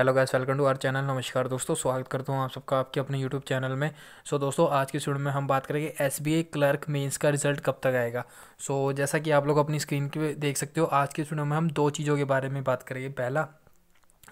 hello guys welcome to our channel नमस्कार दोस्तों स्वागत करता हूँ आप सबका आपके अपने यूट्यूब चैनल में सो so, दोस्तों आज के स्टूडियो में हम बात करेंगे S B I clerk mains का रिजल्ट कब तक आएगा सो so, जैसा कि आप लोग अपनी स्क्रीन पे देख सकते हो आज के स्टूडियो में हम दो चीज़ों के बारे में बात करेंगे पहला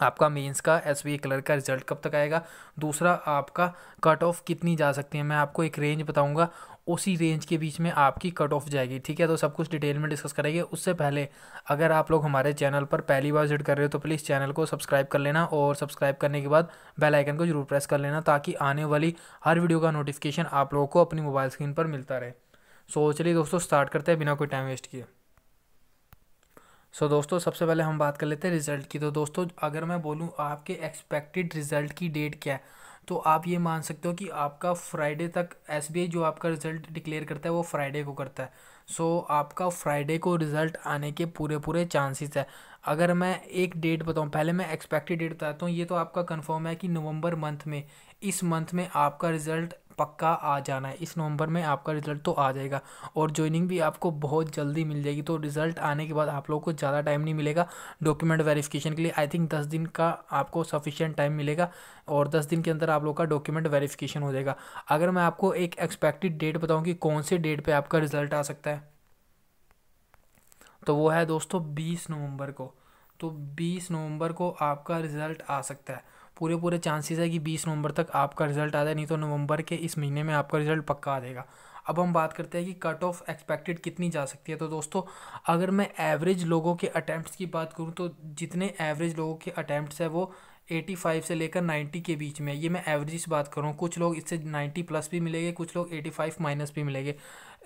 आपका मेंस का एस बी क्लर्क का रिजल्ट कब तक आएगा दूसरा आपका कट ऑफ कितनी जा सकती है मैं आपको एक रेंज बताऊंगा उसी रेंज के बीच में आपकी कट ऑफ जाएगी ठीक है तो सब कुछ डिटेल में डिस्कस करेंगे उससे पहले अगर आप लोग हमारे चैनल पर पहली बार विजिट कर रहे हो तो प्लीज़ चैनल को सब्सक्राइब कर लेना और सब्सक्राइब करने के बाद बेल आइकन को जरूर प्रेस कर लेना ताकि आने वाली हर वीडियो का नोटिफिकेशन आप लोगों को अपनी मोबाइल स्क्रीन पर मिलता रहे सो चलिए दोस्तों स्टार्ट करते हैं बिना कोई टाइम वेस्ट किए सो so, दोस्तों सबसे पहले हम बात कर लेते हैं रिज़ल्ट की तो दोस्तों अगर मैं बोलूँ आपके एक्सपेक्टेड रिज़ल्ट की डेट क्या है तो आप ये मान सकते हो कि आपका फ्राइडे तक एस जो आपका रिज़ल्ट डिक्लेयर करता है वो फ्राइडे को करता है सो so, आपका फ्राइडे को रिज़ल्ट आने के पूरे पूरे चांसेस है अगर मैं एक डेट बताऊँ पहले मैं एक्सपेक्टेड डेट बताता हूँ ये तो आपका कन्फर्म है कि नवंबर मंथ में इस मंथ में आपका रिज़ल्ट पक्का आ जाना है इस नवंबर में आपका रिज़ल्ट तो आ जाएगा और ज्वाइनिंग भी आपको बहुत जल्दी मिल जाएगी तो रिज़ल्ट आने के बाद आप लोग को ज़्यादा टाइम नहीं मिलेगा डॉक्यूमेंट वेरिफिकेशन के लिए आई थिंक दस दिन का आपको सफिशियंट टाइम मिलेगा और दस दिन के अंदर आप लोग का डॉक्यूमेंट वेरिफिकेशन हो जाएगा अगर मैं आपको एक एक्सपेक्टेड डेट बताऊँ कि कौन से डेट पर आपका रिज़ल्ट आ सकता है तो वो है दोस्तों बीस नवंबर को तो बीस नवंबर को आपका रिज़ल्ट आ सकता है पूरे पूरे चांसेस है कि बीस नवंबर तक आपका रिज़ल्ट आ जाए नहीं तो नवंबर के इस महीने में आपका रिज़ल्ट पक्का आ जाएगा अब हम बात करते हैं कि कट ऑफ एक्सपेक्टेड कितनी जा सकती है तो दोस्तों अगर मैं एवरेज लोगों के अटैम्प्ट की बात करूँ तो जितने एवरेज लोगों के अटैम्प्ट है वो एटी फाइव से लेकर नाइन्टी के बीच में ये मैं एवरेज से बात कर रहा हूँ कुछ लोग इससे नाइन्टी प्लस भी मिलेंगे कुछ लोग एटी फाइव माइनस भी मिलेंगे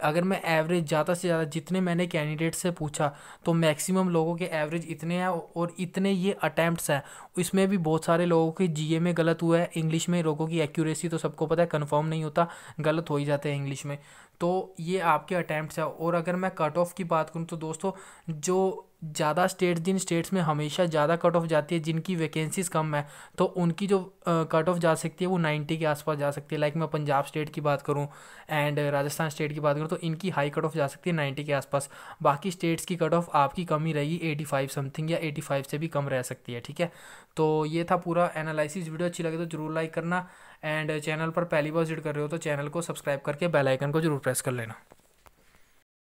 अगर मैं एवरेज ज़्यादा से ज़्यादा जितने मैंने कैंडिडेट से पूछा तो मैक्सिमम लोगों के एवरेज इतने हैं और इतने ये अटैम्प्ट हैं इसमें भी बहुत सारे लोगों के जीए में गलत हुआ है इंग्लिश में लोगों की एक्यूरेसी तो सबको पता है कन्फर्म नहीं होता गलत हो ही जाते हैं इंग्लिश में तो ये आपके अटैम्प्ट और अगर मैं कट ऑफ की बात करूँ तो दोस्तों जो ज़्यादा स्टेट जिन स्टेट्स में हमेशा ज़्यादा कट ऑफ जाती है जिनकी वैकेंसीज कम है तो उनकी जो कट ऑफ जा सकती है वो नाइन्टी के आसपास जा सकती है लाइक मैं पंजाब स्टेट की बात करूँ एंड राजस्थान स्टेट की बात करूँ तो इनकी हाई कट ऑफ जा सकती है नाइन्टी के आसपास बाकी स्टेट्स की कट ऑफ आपकी कम ही रहेगी एटी फाइव समथिंग या एटी फाइव से भी कम रह सकती है ठीक है तो ये था पूरा एनालिसिस वीडियो अच्छी लगे तो जरूर लाइक करना एंड चैनल पर पहली बार विजिट कर रहे हो तो चैनल को सब्सक्राइब करके बेल आइकन को जरूर प्रेस कर लेना